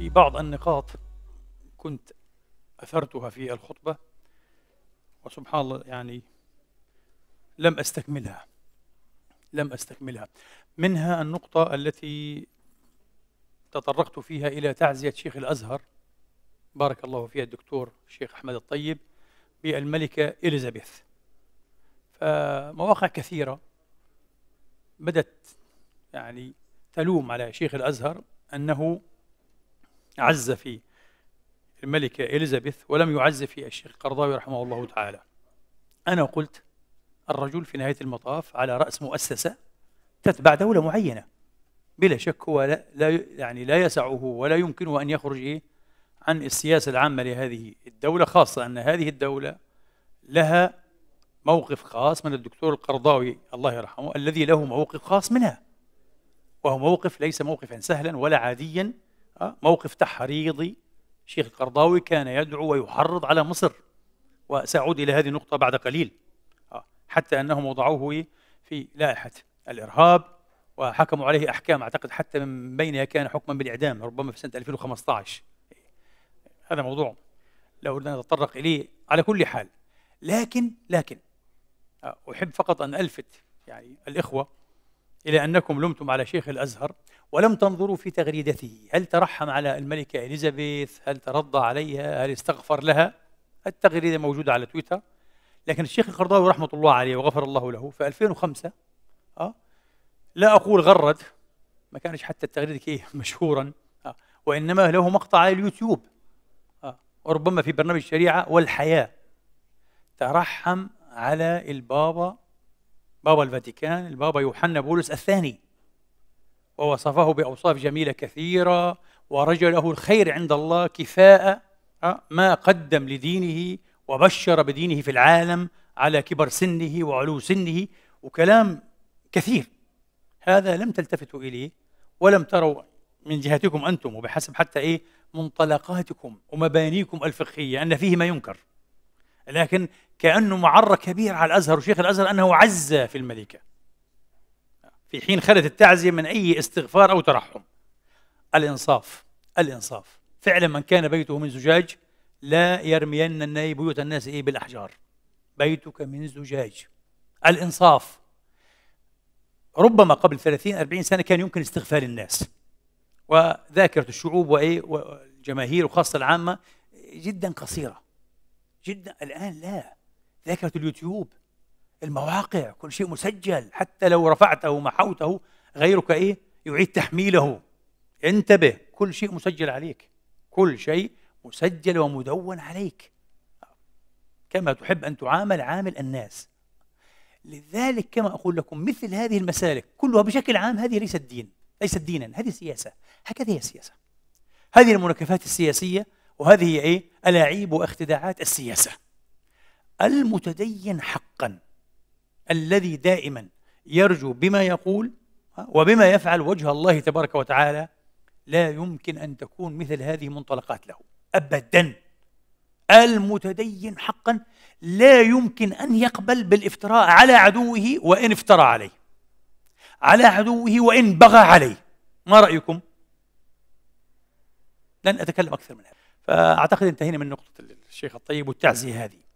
في بعض النقاط كنت أثرتها في الخطبة وسبحان الله يعني لم أستكملها لم أستكملها منها النقطة التي تطرقت فيها إلى تعزية شيخ الأزهر بارك الله فيها الدكتور شيخ أحمد الطيب بالملكة إليزابيث فمواقع كثيرة بدت يعني تلوم على شيخ الأزهر أنه عز في الملكة إليزابيث ولم يعز في الشيخ القرضاوي رحمه الله تعالى أنا قلت الرجل في نهاية المطاف على رأس مؤسسة تتبع دولة معينة بلا شك هو لا, لا يعني لا يسعه ولا يمكنه أن يخرج إيه عن السياسة العامة لهذه الدولة خاصة أن هذه الدولة لها موقف خاص من الدكتور القرضاوي الله يرحمه الذي له موقف خاص منها وهو موقف ليس موقفا سهلا ولا عاديا آه، موقف تحريضي شيخ القرضاوي كان يدعو ويحرض على مصر وسأعود إلى هذه النقطة بعد قليل آه، حتى أنهم وضعوه في لائحة الإرهاب وحكموا عليه أحكام أعتقد حتى من بينها كان حكما بالإعدام ربما في سنة 2015 هذا موضوع لا أريد أن أتطرق إليه على كل حال لكن لكن آه، أحب فقط أن ألفت يعني الإخوة إلى أنكم لمتم على شيخ الأزهر ولم تنظروا في تغريدته هل ترحم على الملكة إليزابيث هل ترضى عليها هل استغفر لها التغريدة موجودة على تويتر لكن الشيخ القرضاوي رحمة الله عليه وغفر الله له في 2005 أه لا أقول غرد ما كانش حتى التغريدة كيه مشهورا أه وإنما له مقطع على اليوتيوب أه وربما في برنامج الشريعة والحياة ترحم على البابا بابا الفاتيكان البابا يوحنا بولس الثاني ووصفه بأوصاف جميلة كثيرة ورجله له الخير عند الله كفاءة آه، ما قدم لدينه وبشر بدينه في العالم على كبر سنه وعلو سنه وكلام كثير هذا لم تلتفتوا إليه ولم تروا من جهتكم أنتم وبحسب حتى إيه منطلقاتكم ومبانيكم الفقهية أن فيه ما ينكر لكن كأنه معرة كبيرة على الأزهر وشيخ الأزهر أنه عز في الملكة في حين خلت التعزية من أي استغفار أو ترحم الإنصاف الإنصاف فعلا من كان بيته من زجاج لا يرمين الناي بيوت الناس إيه بالأحجار بيتك من زجاج الإنصاف ربما قبل 30 40 سنة كان يمكن استغفال الناس وذاكرة الشعوب وإيه والجماهير وخاصة العامة جدا قصيرة جدا الآن لا ذاكرة اليوتيوب المواقع كل شيء مسجل حتى لو رفعته محوته غيرك ايه يعيد تحميله انتبه كل شيء مسجل عليك كل شيء مسجل ومدون عليك كما تحب ان تعامل عامل الناس لذلك كما اقول لكم مثل هذه المسالك كلها بشكل عام هذه ليست دين ليست دينا هذه سياسه هكذا هي السياسه هذه المناكفات السياسيه وهذه هي ايه الاعيب واختداعات السياسه المتدين حقا الذي دائما يرجو بما يقول وبما يفعل وجه الله تبارك وتعالى لا يمكن أن تكون مثل هذه منطلقات له أبدا المتدين حقا لا يمكن أن يقبل بالافتراء على عدوه وإن افترى عليه على عدوه وإن بغى عليه ما رأيكم؟ لن أتكلم أكثر من هذا فأعتقد انتهينا من نقطة الشيخ الطيب والتعزية هذه